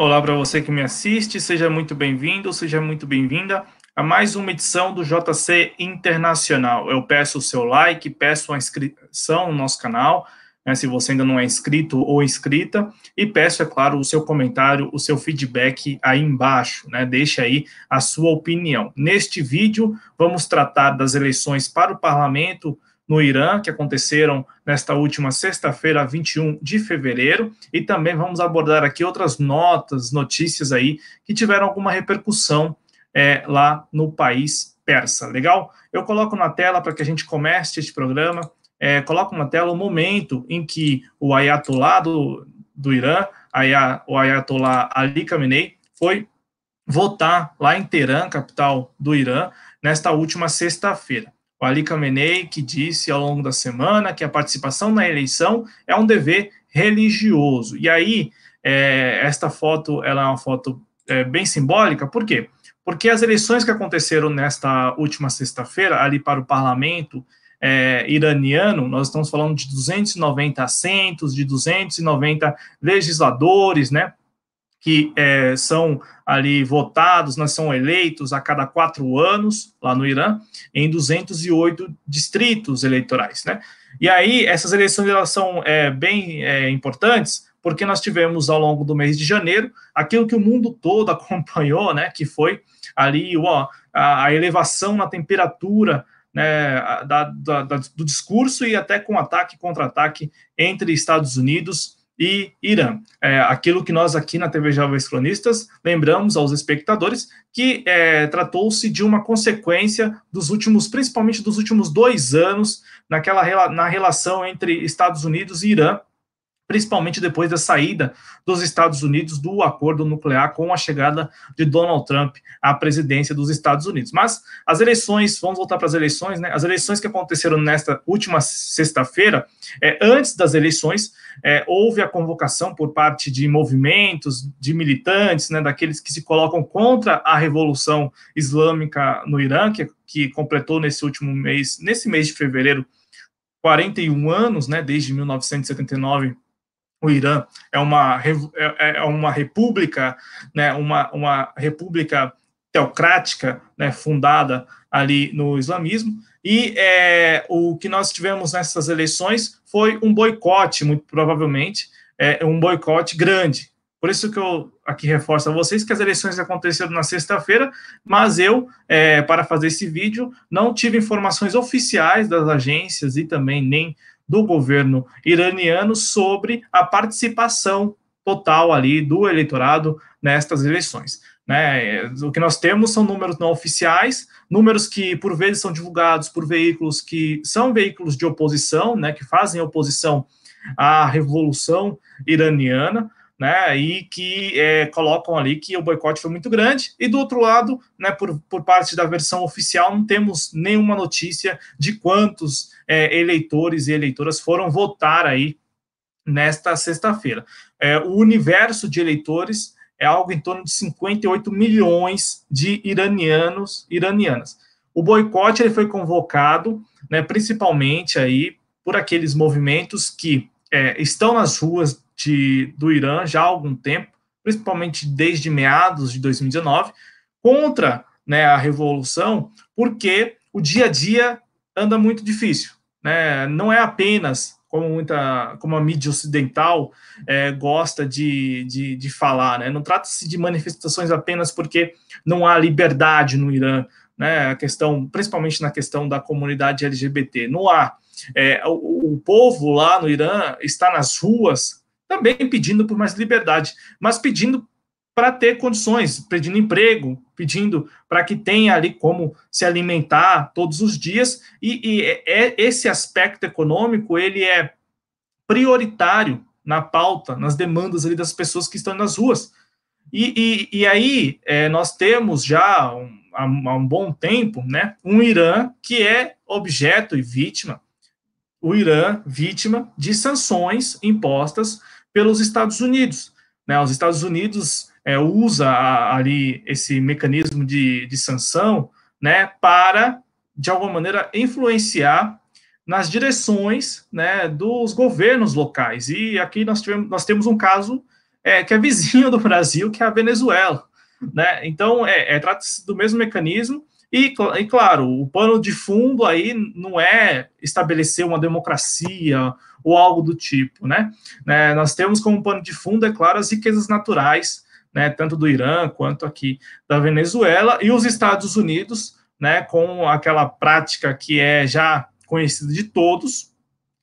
Olá para você que me assiste, seja muito bem-vindo, seja muito bem-vinda a mais uma edição do JC Internacional. Eu peço o seu like, peço a inscrição no nosso canal, né, se você ainda não é inscrito ou inscrita, e peço, é claro, o seu comentário, o seu feedback aí embaixo, né, deixe aí a sua opinião. Neste vídeo, vamos tratar das eleições para o parlamento no Irã, que aconteceram nesta última sexta-feira, 21 de fevereiro, e também vamos abordar aqui outras notas, notícias aí que tiveram alguma repercussão é, lá no país persa. Legal? Eu coloco na tela para que a gente comece este programa. É, coloco na tela o momento em que o Ayatollah do, do Irã, o Ayatollah Ali Khamenei, foi votar lá em Teherã, capital do Irã, nesta última sexta-feira o Ali Khamenei, que disse ao longo da semana que a participação na eleição é um dever religioso. E aí, é, esta foto ela é uma foto é, bem simbólica, por quê? Porque as eleições que aconteceram nesta última sexta-feira, ali para o parlamento é, iraniano, nós estamos falando de 290 assentos, de 290 legisladores, né? que é, são ali votados, né, são eleitos a cada quatro anos lá no Irã, em 208 distritos eleitorais, né? E aí essas eleições elas são é, bem é, importantes porque nós tivemos ao longo do mês de janeiro aquilo que o mundo todo acompanhou, né? Que foi ali ó, a, a elevação na temperatura né, da, da, da, do discurso e até com ataque contra ataque entre Estados Unidos e Irã. É, aquilo que nós aqui na TV Jovens Cronistas lembramos aos espectadores que é, tratou-se de uma consequência dos últimos, principalmente dos últimos dois anos, naquela na relação entre Estados Unidos e Irã, principalmente depois da saída dos Estados Unidos do acordo nuclear com a chegada de Donald Trump à presidência dos Estados Unidos. Mas as eleições, vamos voltar para as eleições, né? As eleições que aconteceram nesta última sexta-feira, é, antes das eleições, é, houve a convocação por parte de movimentos, de militantes, né, daqueles que se colocam contra a revolução islâmica no Irã, que, que completou nesse último mês, nesse mês de fevereiro, 41 anos, né, desde 1979 o Irã é uma, é, é, é uma república, né, uma, uma república teocrática né, fundada ali no islamismo, e é, o que nós tivemos nessas eleições foi um boicote, muito provavelmente, é, um boicote grande, por isso que eu aqui reforço a vocês que as eleições aconteceram na sexta-feira, mas eu, é, para fazer esse vídeo, não tive informações oficiais das agências e também nem do governo iraniano sobre a participação total ali do eleitorado nestas eleições. Né? O que nós temos são números não oficiais, números que por vezes são divulgados por veículos que são veículos de oposição, né, que fazem oposição à revolução iraniana, né, e que é, colocam ali que o boicote foi muito grande. E do outro lado, né, por, por parte da versão oficial, não temos nenhuma notícia de quantos é, eleitores e eleitoras foram votar aí nesta sexta-feira. É, o universo de eleitores é algo em torno de 58 milhões de iranianos, iranianas. O boicote ele foi convocado, né, principalmente aí por aqueles movimentos que é, estão nas ruas de, do Irã já há algum tempo, principalmente desde meados de 2019, contra né, a revolução, porque o dia a dia anda muito difícil. Né? Não é apenas como muita como a mídia ocidental é, gosta de, de, de, falar, né? Não trata-se de manifestações apenas porque não há liberdade no Irã, né? A questão, principalmente na questão da comunidade LGBT, não há. É, o, o povo lá no Irã está nas ruas também pedindo por mais liberdade, mas pedindo para ter condições, pedindo emprego, pedindo para que tenha ali como se alimentar todos os dias, e, e é, é, esse aspecto econômico, ele é prioritário na pauta, nas demandas ali das pessoas que estão nas ruas. E, e, e aí, é, nós temos já um, há, um bom tempo, né, um Irã que é objeto e vítima, o Irã vítima de sanções impostas pelos Estados Unidos. Né? Os Estados Unidos é, usa a, ali esse mecanismo de, de sanção né, para, de alguma maneira, influenciar nas direções né, dos governos locais. E aqui nós, tivemos, nós temos um caso é, que é vizinho do Brasil, que é a Venezuela. Né? Então, é, é trata-se do mesmo mecanismo e, e, claro, o pano de fundo aí não é estabelecer uma democracia ou algo do tipo, né? né? Nós temos como pano de fundo, é claro, as riquezas naturais, né? Tanto do Irã quanto aqui da Venezuela e os Estados Unidos, né? Com aquela prática que é já conhecida de todos,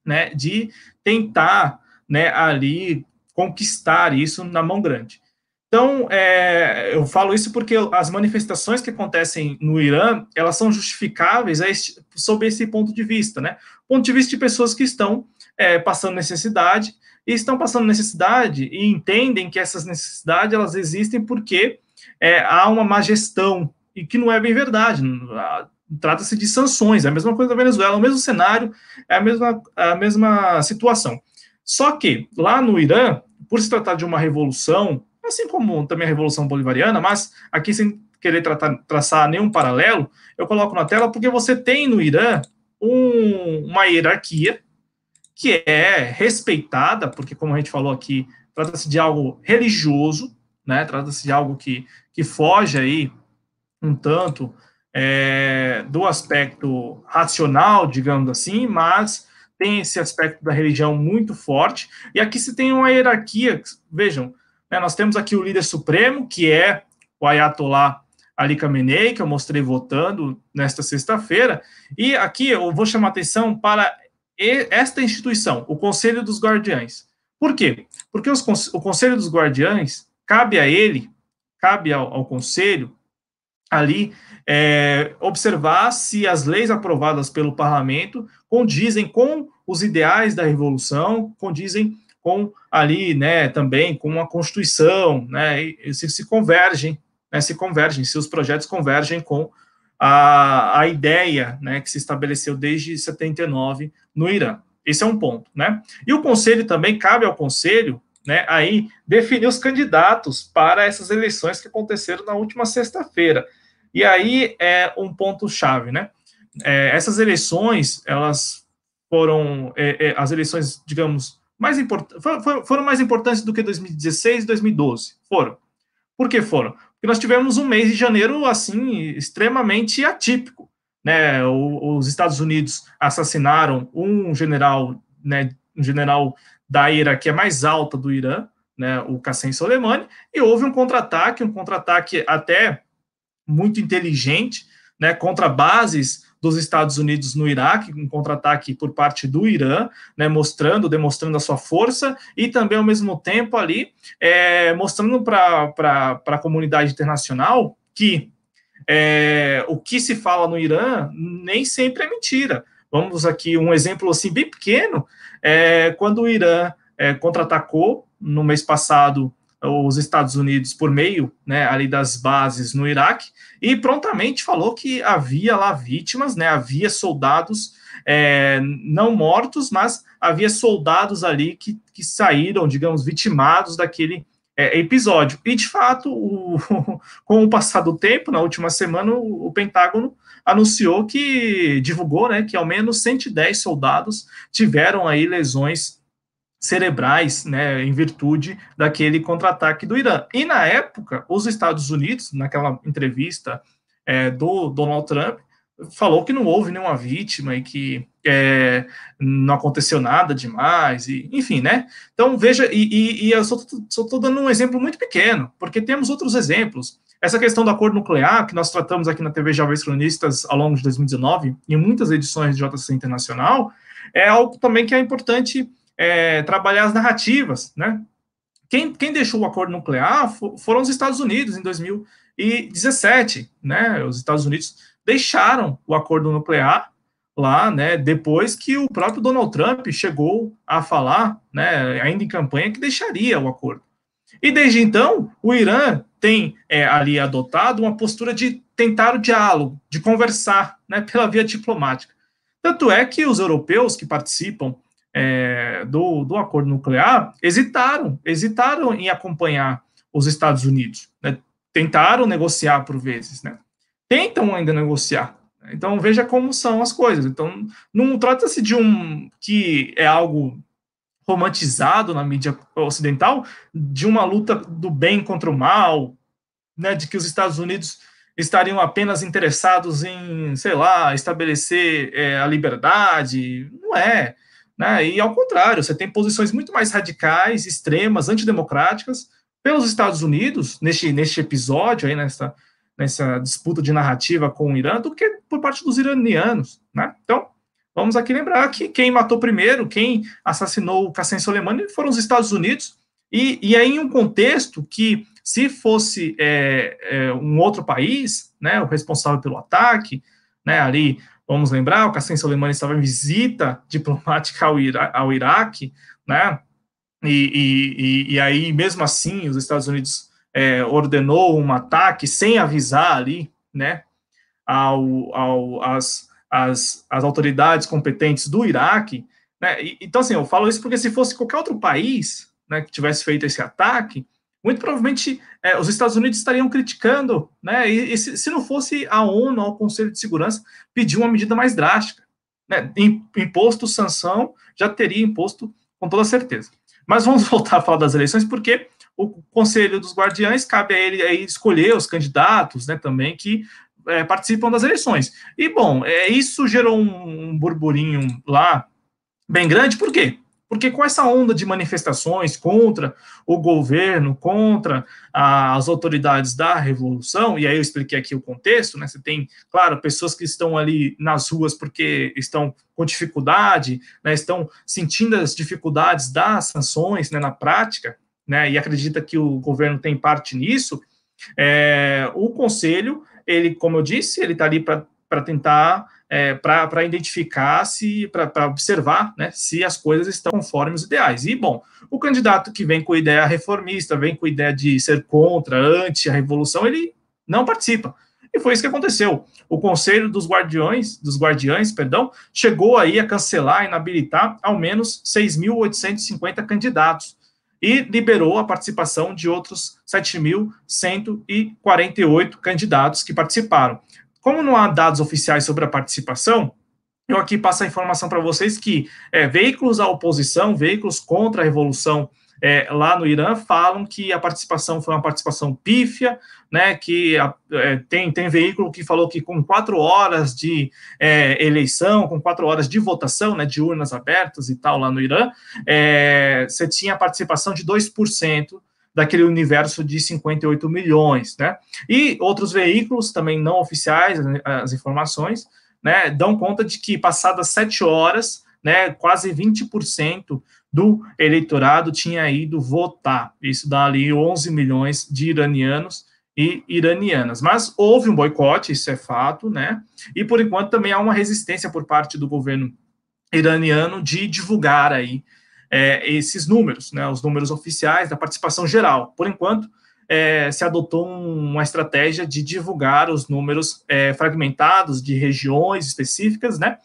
né? De tentar, né? Ali conquistar isso na mão grande. Então, é, eu falo isso porque as manifestações que acontecem no Irã, elas são justificáveis este, sob esse ponto de vista, né? Ponto de vista de pessoas que estão é, passando necessidade, e estão passando necessidade e entendem que essas necessidades, elas existem porque é, há uma má gestão, e que não é bem verdade. Trata-se de sanções, é a mesma coisa da Venezuela, é o mesmo cenário, é a mesma, a mesma situação. Só que, lá no Irã, por se tratar de uma revolução, assim como também a Revolução Bolivariana, mas aqui sem querer tratar, traçar nenhum paralelo, eu coloco na tela porque você tem no Irã um, uma hierarquia que é respeitada, porque, como a gente falou aqui, trata-se de algo religioso, né? trata-se de algo que, que foge aí um tanto é, do aspecto racional, digamos assim, mas tem esse aspecto da religião muito forte. E aqui se tem uma hierarquia, vejam, né? Nós temos aqui o líder supremo, que é o Ayatollah Ali Khamenei, que eu mostrei votando nesta sexta-feira. E aqui eu vou chamar atenção para esta instituição, o Conselho dos Guardiães. Por quê? Porque os, o Conselho dos Guardiães cabe a ele, cabe ao, ao Conselho, ali é, observar se as leis aprovadas pelo parlamento condizem com os ideais da revolução, condizem com ali, né, também com uma Constituição, né, e, se, se convergem, né, se convergem, se os projetos convergem com a, a ideia, né, que se estabeleceu desde 79 no Irã. Esse é um ponto, né? E o conselho também cabe ao conselho, né, aí definir os candidatos para essas eleições que aconteceram na última sexta-feira. E aí é um ponto chave, né? É, essas eleições, elas foram é, é, as eleições, digamos, mais import... foram mais importantes do que 2016 e 2012. Foram. Por que foram? Porque nós tivemos um mês de janeiro, assim, extremamente atípico. Né? O, os Estados Unidos assassinaram um general, né, um general da ira que é mais alta do Irã, né, o Qassem Soleimani, e houve um contra-ataque, um contra-ataque até muito inteligente, né, contra bases dos Estados Unidos no Iraque, um contra-ataque por parte do Irã, né, mostrando, demonstrando a sua força, e também, ao mesmo tempo, ali, é, mostrando para a comunidade internacional que é, o que se fala no Irã nem sempre é mentira. Vamos aqui um exemplo assim bem pequeno, é, quando o Irã é, contra-atacou no mês passado os Estados Unidos por meio né, ali das bases no Iraque e prontamente falou que havia lá vítimas, né, havia soldados é, não mortos, mas havia soldados ali que, que saíram, digamos, vitimados daquele é, episódio. E de fato, o, com o passar do tempo, na última semana, o, o Pentágono anunciou que divulgou né, que ao menos 110 soldados tiveram aí lesões cerebrais, né, em virtude daquele contra-ataque do Irã. E na época, os Estados Unidos, naquela entrevista é, do Donald Trump, falou que não houve nenhuma vítima e que é, não aconteceu nada demais, e, enfim, né? Então veja, e, e, e eu só estou dando um exemplo muito pequeno, porque temos outros exemplos. Essa questão do acordo nuclear, que nós tratamos aqui na TV Jovens Cronistas ao longo de 2019, em muitas edições de JC Internacional, é algo também que é importante é, trabalhar as narrativas, né? Quem, quem deixou o acordo nuclear for, foram os Estados Unidos em 2017, né? Os Estados Unidos deixaram o acordo nuclear lá, né? Depois que o próprio Donald Trump chegou a falar, né? Ainda em campanha que deixaria o acordo. E desde então, o Irã tem é, ali adotado uma postura de tentar o diálogo, de conversar, né? Pela via diplomática. Tanto é que os europeus que participam é, do, do acordo nuclear hesitaram, hesitaram em acompanhar os Estados Unidos. Né? Tentaram negociar por vezes, né? tentam ainda negociar. Então veja como são as coisas. Então não trata-se de um que é algo romantizado na mídia ocidental de uma luta do bem contra o mal, né, de que os Estados Unidos estariam apenas interessados em, sei lá, estabelecer é, a liberdade. Não é. Né? E ao contrário, você tem posições muito mais radicais, extremas, antidemocráticas pelos Estados Unidos, neste, neste episódio, aí, nessa, nessa disputa de narrativa com o Irã, do que por parte dos iranianos. Né? Então, vamos aqui lembrar que quem matou primeiro, quem assassinou o Qassem Soleimani foram os Estados Unidos, e, e aí é em um contexto que, se fosse é, é, um outro país, né, o responsável pelo ataque, né, ali Vamos lembrar, o Qassem Soleimani estava em visita diplomática ao, Ira ao Iraque, né? E, e, e, aí, mesmo assim, os Estados Unidos é, ordenou um ataque sem avisar ali, né, ao, ao, as, as, as autoridades competentes do Iraque, né, e, então, assim, eu falo isso porque se fosse qualquer outro país, né, que tivesse feito esse ataque, muito provavelmente é, os Estados Unidos estariam criticando, né? E, e se, se, não fosse a ONU, o Conselho de Segurança, pedir uma medida mais drástica, né? Imposto, sanção, já teria imposto com toda certeza. Mas vamos voltar a falar das eleições, porque o Conselho dos Guardiães cabe a ele aí escolher os candidatos, né? Também que é, participam das eleições. E bom, é, isso gerou um, um burburinho lá bem grande, por quê? Porque com essa onda de manifestações contra o governo, contra as autoridades da revolução, e aí eu expliquei aqui o contexto, né? Você tem, claro, pessoas que estão ali nas ruas porque estão com dificuldade, né? estão sentindo as dificuldades das sanções né? na prática, né? E acredita que o governo tem parte nisso. É, o conselho, ele, como eu disse, ele está ali para tentar é, para identificar se, para observar né, se as coisas estão conforme os ideais. E, bom, o candidato que vem com ideia reformista, vem com ideia de ser contra, anti a revolução, ele não participa. E foi isso que aconteceu. O Conselho dos Guardiões, dos Guardiães, perdão, chegou aí a cancelar, inabilitar ao menos 6.850 candidatos e liberou a participação de outros 7.148 candidatos que participaram. Como não há dados oficiais sobre a participação, eu aqui passo a informação para vocês que é, veículos à oposição, veículos contra a revolução é, lá no Irã falam que a participação foi uma participação pífia, né, que a, é, tem, tem veículo que falou que com quatro horas de é, eleição, com quatro horas de votação, né, de urnas abertas e tal lá no Irã, é, você tinha a participação de 2%, daquele universo de 58 milhões, né? E outros veículos também não oficiais, as informações, né, dão conta de que passadas sete horas, né, quase 20% do eleitorado tinha ido votar. Isso dá ali 11 milhões de iranianos e iranianas. Mas houve um boicote, isso é fato, né? E por enquanto também há uma resistência por parte do governo iraniano de divulgar aí é, esses números, né, os números oficiais da participação geral. Por enquanto, é, se adotou uma estratégia de divulgar os números é, fragmentados de regiões específicas, né,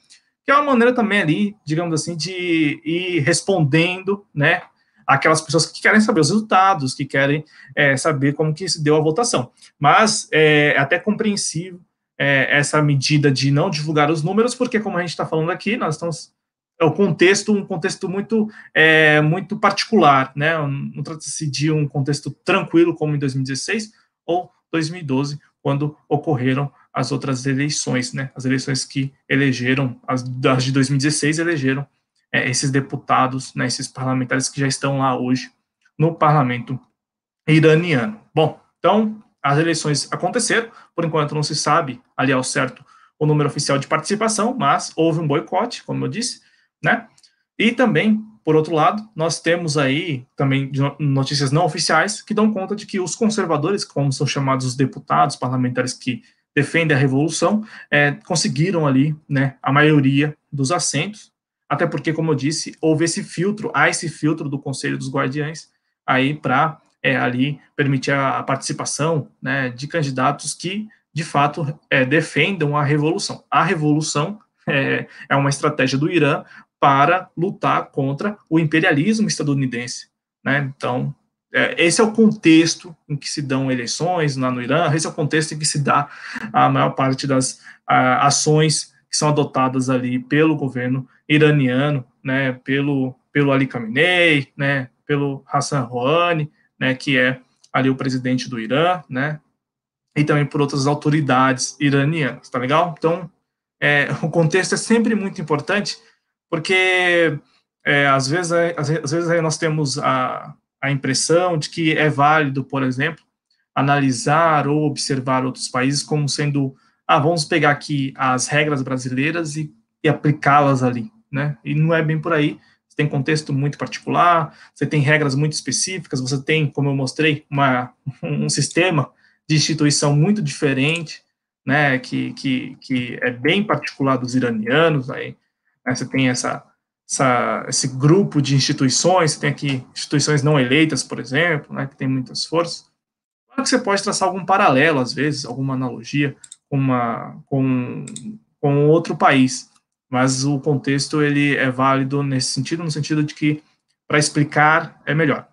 que é uma maneira também ali, digamos assim, de ir respondendo, né, aquelas pessoas que querem saber os resultados, que querem é, saber como que se deu a votação. Mas é, é até compreensível é, essa medida de não divulgar os números, porque como a gente está falando aqui, nós estamos é o contexto, um contexto muito, é, muito particular, né? Não trata-se de um contexto tranquilo como em 2016 ou 2012, quando ocorreram as outras eleições, né? As eleições que elegeram, as, as de 2016 elegeram é, esses deputados, né, esses parlamentares que já estão lá hoje no parlamento iraniano. Bom, então as eleições aconteceram, por enquanto não se sabe ali ao certo o número oficial de participação, mas houve um boicote, como eu disse, né? E também, por outro lado, nós temos aí também notícias não oficiais que dão conta de que os conservadores, como são chamados os deputados parlamentares que defendem a revolução, é, conseguiram ali, né, a maioria dos assentos, até porque, como eu disse, houve esse filtro, há esse filtro do Conselho dos Guardiães aí para é, ali permitir a, participação né, de candidatos que de fato é, defendam a revolução. A revolução é, é, uma estratégia do Irã para lutar contra o imperialismo estadunidense. Né? Então, é, esse é o contexto em que se dão eleições lá no Irã, esse é o contexto em que se dá a maior parte das a, ações que são adotadas ali pelo governo iraniano, né, pelo, pelo Ali Khamenei, né, pelo Hassan Rouhani, né, que é ali o presidente do Irã, né, e também por outras autoridades iranianas, tá legal? Então, é, o contexto é sempre muito importante, porque é, é, às, vezes, às vezes nós temos a, a impressão de que é válido, por exemplo, analisar ou observar outros países como sendo, ah, vamos pegar aqui as regras brasileiras e, e aplicá-las ali, né? E não é bem por aí. Você tem contexto muito particular, você tem regras muito específicas, você tem, como eu mostrei, uma, um sistema de instituição muito diferente, né? Que, que, que é bem particular dos iranianos, aí. Né? Né? Você tem essa, essa, esse grupo de instituições, você tem aqui instituições não eleitas, por exemplo, né, que tem muito esforço. Claro que você pode traçar algum paralelo, às vezes, alguma analogia com, uma, com, com outro país, mas o contexto ele é válido nesse sentido, no sentido de que para explicar é melhor.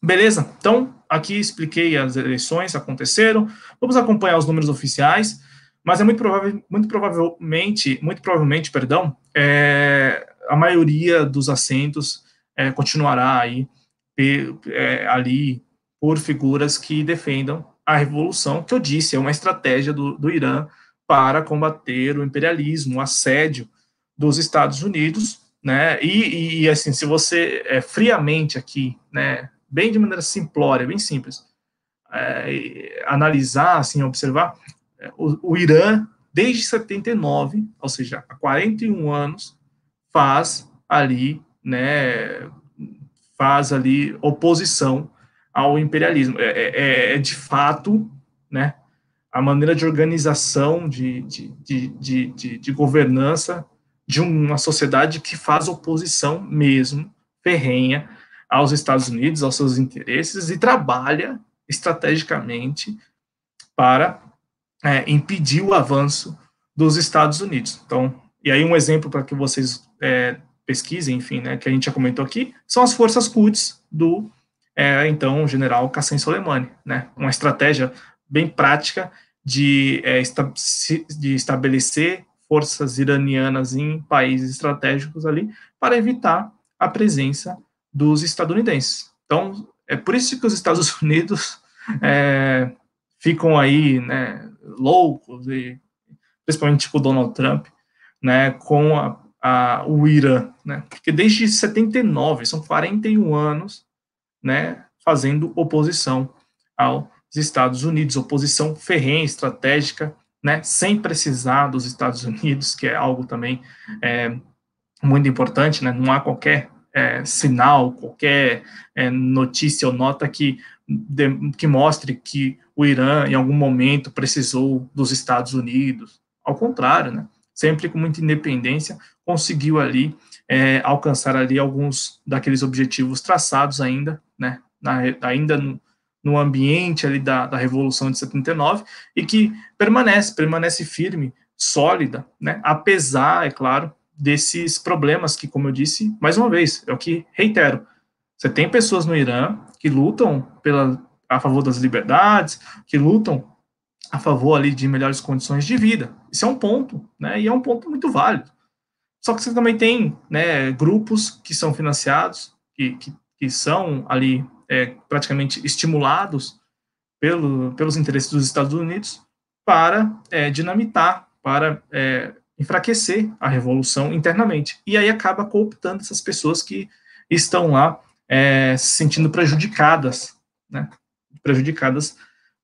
Beleza? Então, aqui expliquei as eleições, aconteceram. Vamos acompanhar os números oficiais, mas é muito, provável, muito provavelmente, muito provavelmente, perdão, é, a maioria dos assentos é, continuará aí per, é, ali por figuras que defendam a revolução, que eu disse é uma estratégia do, do Irã para combater o imperialismo, o assédio dos Estados Unidos, né? E, e assim, se você é, friamente aqui, né, bem de maneira simplória, bem simples, é, analisar, assim, observar, é, o, o Irã desde 79, ou seja, há 41 anos, faz ali, né, faz ali oposição ao imperialismo. É, é, é, é de fato, né, a maneira de organização, de, de, de, de, de governança de uma sociedade que faz oposição mesmo, ferrenha, aos Estados Unidos, aos seus interesses e trabalha estrategicamente para é, impedir o avanço dos Estados Unidos. Então, e aí um exemplo para que vocês é, pesquisem, enfim, né, que a gente já comentou aqui, são as forças Quds do é, então general Qassem Soleimani, né, uma estratégia bem prática de, é, esta, de estabelecer forças iranianas em países estratégicos ali para evitar a presença dos estadunidenses. Então, é por isso que os Estados Unidos é, ficam aí, né, loucos, e, principalmente o tipo, Donald Trump, né, com a, a, o Irã, né, porque desde 79, são 41 anos, né, fazendo oposição aos Estados Unidos, oposição ferrenha, estratégica, né, sem precisar dos Estados Unidos, que é algo também é, muito importante, né, não há qualquer é, sinal, qualquer é, notícia ou nota que, de, que mostre que o Irã, em algum momento, precisou dos Estados Unidos. Ao contrário, né? sempre com muita independência, conseguiu ali é, alcançar ali alguns daqueles objetivos traçados ainda, né, na, ainda no, no, ambiente ali da, da Revolução de 79, e que permanece, permanece firme, sólida, né, apesar, é claro, desses problemas que, como eu disse, mais uma vez, é o que reitero, você tem pessoas no Irã que lutam pela, a favor das liberdades, que lutam a favor ali de melhores condições de vida. Isso é um ponto, né? E é um ponto muito válido. Só que você também tem né, grupos que são financiados, que, que, que são ali é, praticamente estimulados pelo, pelos interesses dos Estados Unidos para é, dinamitar, para é, enfraquecer a revolução internamente. E aí acaba cooptando essas pessoas que estão lá é, se sentindo prejudicadas. Né? prejudicadas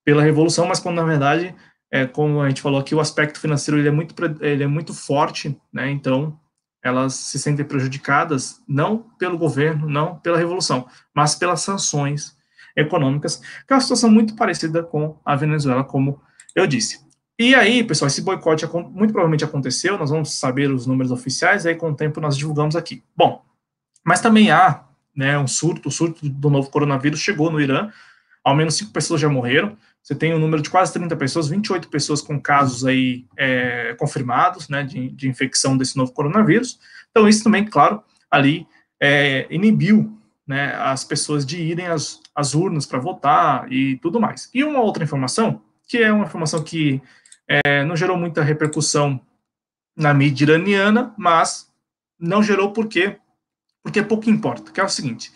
pela revolução, mas quando na verdade, é, como a gente falou aqui, o aspecto financeiro ele é muito ele é muito forte, né? Então elas se sentem prejudicadas não pelo governo, não pela revolução, mas pelas sanções econômicas, que é uma situação muito parecida com a Venezuela, como eu disse. E aí, pessoal, esse boicote muito provavelmente aconteceu, nós vamos saber os números oficiais, aí com o tempo nós divulgamos aqui. Bom, mas também há né, um surto, o surto do novo coronavírus chegou no Irã, ao menos cinco pessoas já morreram. Você tem um número de quase 30 pessoas, 28 pessoas com casos aí é, confirmados, né, de, de, infecção desse novo coronavírus. Então, isso também, claro, ali é, inibiu né, as pessoas de irem às, às urnas para votar e tudo mais. E uma outra informação, que é uma informação que é, não gerou muita repercussão na mídia iraniana, mas não gerou porque porque pouco importa, que é o seguinte,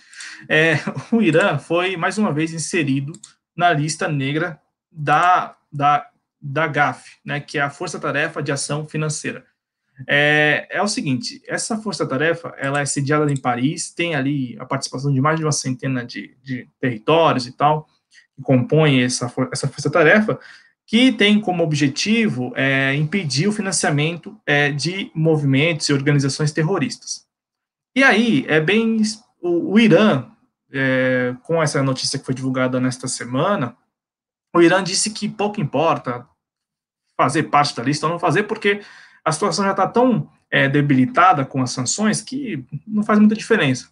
é, o Irã foi mais uma vez inserido na lista negra da, da, da GAF, né, que é a Força Tarefa de Ação Financeira. É, é o seguinte, essa força-tarefa, ela é sediada em Paris, tem ali a participação de mais de uma centena de, de territórios e tal, que compõem essa, essa força-tarefa, que tem como objetivo é, impedir o financiamento é, de movimentos e organizações terroristas. E aí, é bem. O, o Irã, é, com essa notícia que foi divulgada nesta semana, o Irã disse que pouco importa fazer parte da lista ou não fazer, porque a situação já está tão é, debilitada com as sanções que não faz muita diferença.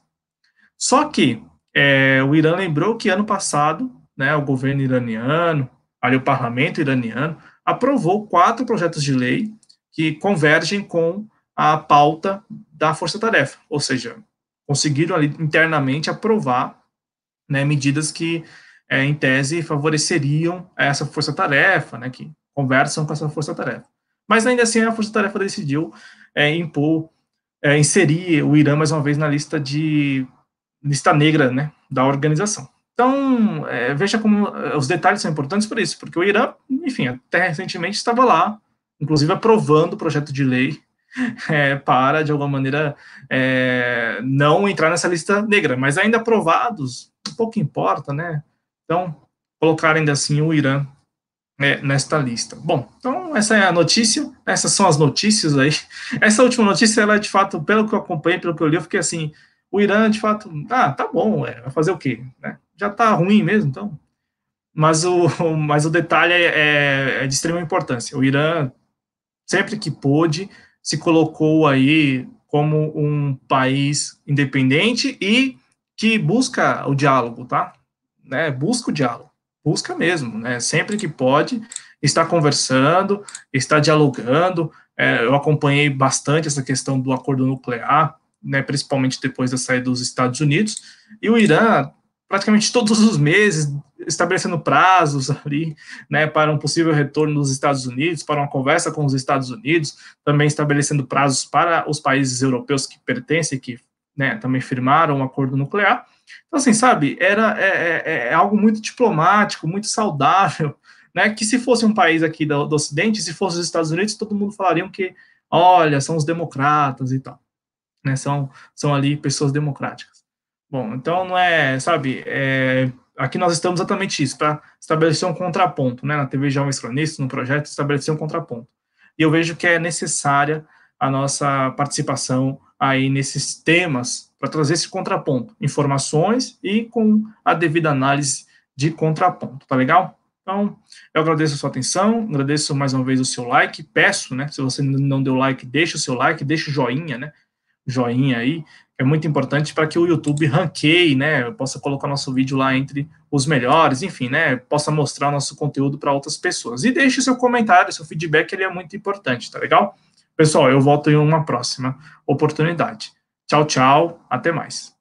Só que é, o Irã lembrou que ano passado, né, o governo iraniano, ali o parlamento iraniano, aprovou quatro projetos de lei que convergem com a pauta da força-tarefa, ou seja, conseguiram ali internamente aprovar né, medidas que, é, em tese, favoreceriam essa força-tarefa, né, que conversam com essa força-tarefa. Mas ainda assim, a força-tarefa decidiu é, impor, é, inserir o Irã mais uma vez na lista de lista negra, né, da organização. Então, é, veja como é, os detalhes são importantes por isso, porque o Irã, enfim, até recentemente estava lá, inclusive aprovando o projeto de lei é, para, de alguma maneira, é, não entrar nessa lista negra. Mas ainda aprovados, pouco importa, né? Então, colocar ainda assim o Irã é, nesta lista. Bom, então essa é a notícia, essas são as notícias aí. Essa última notícia, ela de fato, pelo que eu acompanhei, pelo que eu li, eu fiquei assim, o Irã, de fato, ah, tá bom, é, vai fazer o quê? Né? Já tá ruim mesmo, então. Mas o, mas o detalhe é, é de extrema importância. O Irã, sempre que pôde, se colocou aí como um país independente e que busca o diálogo, tá? Né, busca o diálogo, busca mesmo, né? Sempre que pode, está conversando, está dialogando. É, eu acompanhei bastante essa questão do acordo nuclear, né, principalmente depois da saída dos Estados Unidos. E o Irã, praticamente todos os meses, estabelecendo prazos ali, né, para um possível retorno dos Estados Unidos, para uma conversa com os Estados Unidos, também estabelecendo prazos para os países europeus que pertencem, que né, também firmaram um acordo nuclear. Então, assim, sabe, era é, é, é, é algo muito diplomático, muito saudável, né, que se fosse um país aqui do, do Ocidente, se fosse os Estados Unidos, todo mundo falaria que, olha, são os democratas e tal, né, são, são ali pessoas democráticas. Bom, então não é, sabe, é, aqui nós estamos exatamente isso, para estabelecer um contraponto, né? Na TV Jovens Cronistas, no projeto, estabelecer um contraponto. E eu vejo que é necessária a nossa participação aí nesses temas para trazer esse contraponto, informações e com a devida análise de contraponto, tá legal? Então, eu agradeço a sua atenção, agradeço mais uma vez o seu like, peço, né, se você não deu like, deixa o seu like, deixa o joinha, né, joinha aí, é muito importante para que o YouTube ranqueie, né? Possa colocar nosso vídeo lá entre os melhores, enfim, né? Possa mostrar nosso conteúdo para outras pessoas. E deixe seu comentário, seu feedback, ele é muito importante, tá legal? Pessoal, eu volto em uma próxima oportunidade. Tchau, tchau, até mais.